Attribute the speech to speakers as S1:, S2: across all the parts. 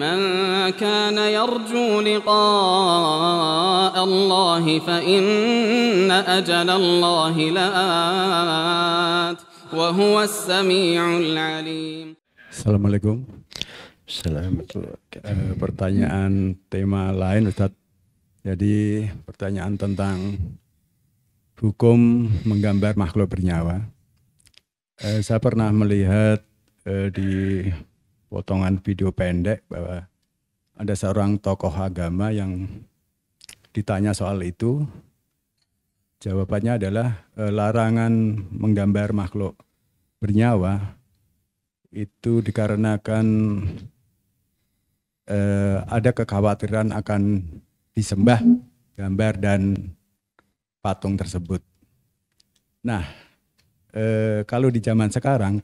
S1: من كان يرجو لقاء الله فإن أجل الله لآت وهو السميع العليم السلام عليكم السلام Uh, pertanyaan tema lain Ustaz. Jadi pertanyaan tentang hukum menggambar makhluk bernyawa. Uh, saya pernah melihat uh, di potongan video pendek bahwa ada seorang tokoh agama yang ditanya soal itu. Jawabannya adalah e, larangan menggambar makhluk bernyawa itu dikarenakan e, ada kekhawatiran akan disembah gambar dan patung tersebut. Nah, e, kalau di zaman sekarang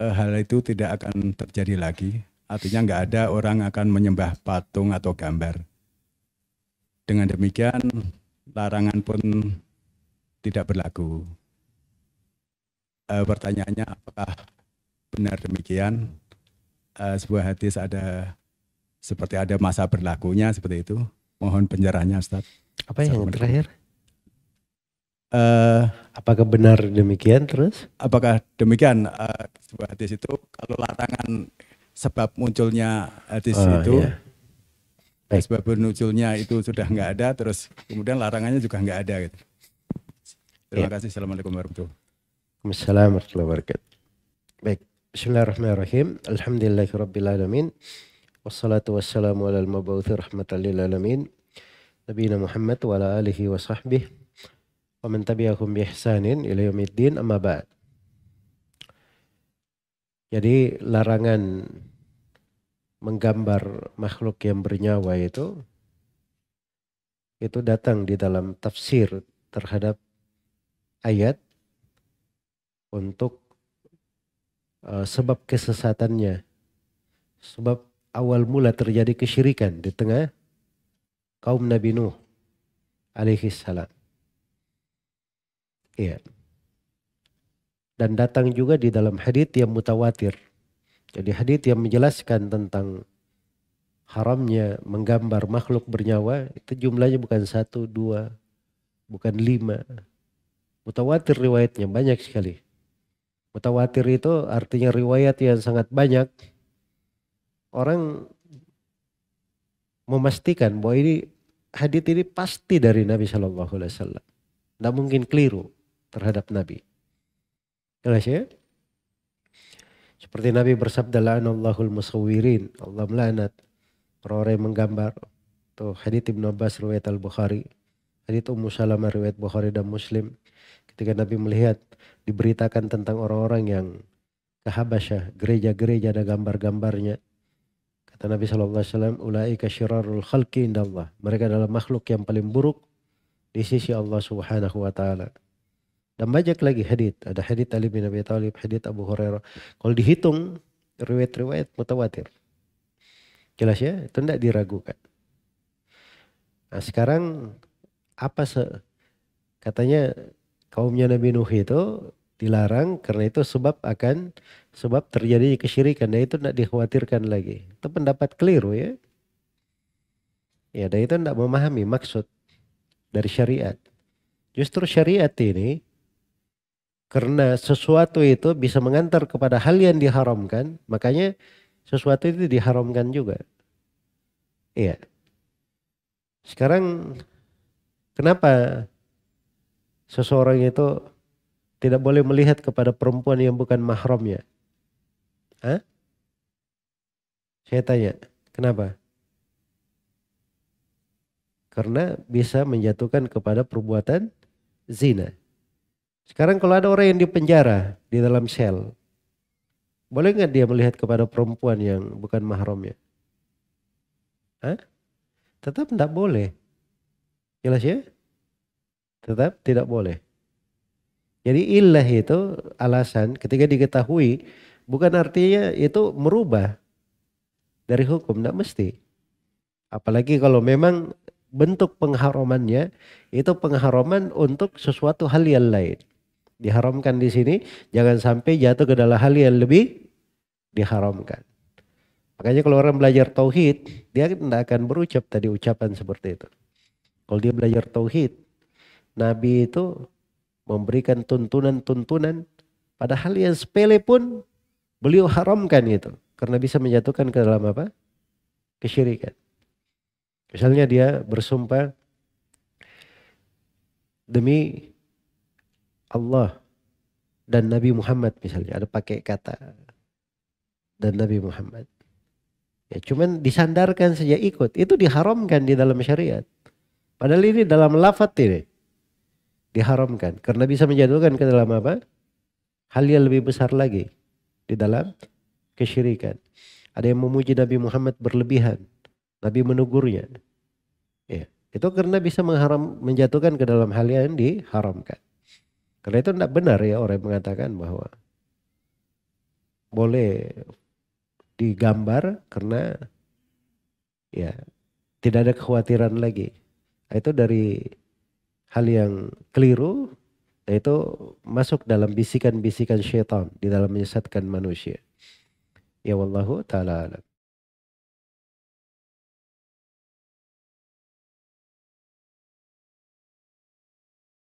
S1: Eh, hal itu tidak akan terjadi lagi. Artinya nggak ada orang akan menyembah patung atau gambar. Dengan demikian, larangan pun tidak berlaku. Uh, pertanyaannya apakah benar demikian? Uh, sebuah hadis ada seperti ada masa berlakunya seperti itu. Mohon penjarahnya, Ustaz. Apa yang terakhir?
S2: Uh, Apakah benar demikian terus?
S1: Apakah demikian uh, eh, sebuah hadis itu kalau larangan sebab munculnya hadis oh, itu iya. Baik. sebab munculnya itu sudah nggak ada terus kemudian larangannya juga nggak ada gitu. Terima ya. kasih. Assalamualaikum warahmatullahi wabarakatuh.
S2: Assalamualaikum warahmatullahi wabarakatuh. Baik. Bismillahirrahmanirrahim. Alhamdulillahirrabbilalamin. Wassalatu wassalamu ala al-mabawthi rahmatan lil alamin. Nabi Muhammad wa ala alihi wa sahbihi wa man bihsanin ila yaumiddin amma ba'd. Jadi larangan menggambar makhluk yang bernyawa itu itu datang di dalam tafsir terhadap ayat untuk uh, sebab kesesatannya. Sebab awal mula terjadi kesyirikan di tengah kaum Nabi Nuh alaihi salam. Iya. Dan datang juga di dalam hadith yang mutawatir. Jadi hadith yang menjelaskan tentang haramnya menggambar makhluk bernyawa itu jumlahnya bukan satu, dua, bukan lima. Mutawatir riwayatnya banyak sekali. Mutawatir itu artinya riwayat yang sangat banyak. Orang memastikan bahwa ini hadits ini pasti dari Nabi Shallallahu Alaihi Wasallam. Tidak mungkin keliru terhadap Nabi. Jelas ya? Seperti Nabi bersabda la'anallahul musawwirin, Allah melanat orang menggambar. Tuh hadits Ibnu Abbas riwayat Al-Bukhari. Hadits Ummu Salamah riwayat Bukhari dan Muslim. Ketika Nabi melihat diberitakan tentang orang-orang yang kehabasyah, gereja-gereja ada gambar-gambarnya. Kata Nabi saw, "Ulaika syirarul Allah, indallah." Mereka adalah makhluk yang paling buruk di sisi Allah Subhanahu wa taala. Dan banyak lagi hadit, Ada hadit Ali bin Abi Thalib, hadit Abu Hurairah. Kalau dihitung riwayat-riwayat mutawatir. Jelas ya, itu tidak diragukan. Nah sekarang apa se katanya kaumnya Nabi Nuh itu dilarang karena itu sebab akan sebab terjadinya kesyirikan dan itu tidak dikhawatirkan lagi. Itu pendapat keliru ya. Ya dan itu tidak memahami maksud dari syariat. Justru syariat ini karena sesuatu itu bisa mengantar kepada hal yang diharamkan, makanya sesuatu itu diharamkan juga. Iya. Sekarang kenapa seseorang itu tidak boleh melihat kepada perempuan yang bukan mahramnya? Hah? Saya tanya, kenapa? Karena bisa menjatuhkan kepada perbuatan zina. Sekarang kalau ada orang yang di penjara di dalam sel, boleh nggak dia melihat kepada perempuan yang bukan mahramnya? Hah? Tetap tidak boleh. Jelas ya? Tetap tidak boleh. Jadi ilah itu alasan ketika diketahui bukan artinya itu merubah dari hukum, tidak mesti. Apalagi kalau memang bentuk pengharamannya itu pengharaman untuk sesuatu hal yang lain diharamkan di sini jangan sampai jatuh ke dalam hal yang lebih diharamkan. Makanya kalau orang belajar tauhid, dia tidak akan berucap tadi ucapan seperti itu. Kalau dia belajar tauhid, nabi itu memberikan tuntunan-tuntunan pada hal yang sepele pun beliau haramkan itu karena bisa menjatuhkan ke dalam apa? kesyirikan. Misalnya dia bersumpah demi Allah dan Nabi Muhammad misalnya ada pakai kata dan Nabi Muhammad ya cuman disandarkan saja ikut itu diharamkan di dalam syariat padahal ini dalam lafat ini diharamkan karena bisa menjatuhkan ke dalam apa hal yang lebih besar lagi di dalam kesyirikan ada yang memuji Nabi Muhammad berlebihan Nabi menegurnya ya itu karena bisa mengharam menjatuhkan ke dalam hal yang diharamkan karena itu tidak benar ya orang mengatakan bahwa boleh digambar karena ya tidak ada kekhawatiran lagi. Nah, itu dari hal yang keliru nah, itu masuk dalam bisikan-bisikan syaitan di dalam menyesatkan manusia. Ya wallahu taala alam.